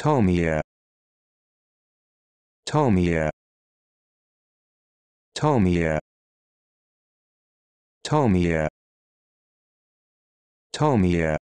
Tomia Tomia Tomia Tomia Tomia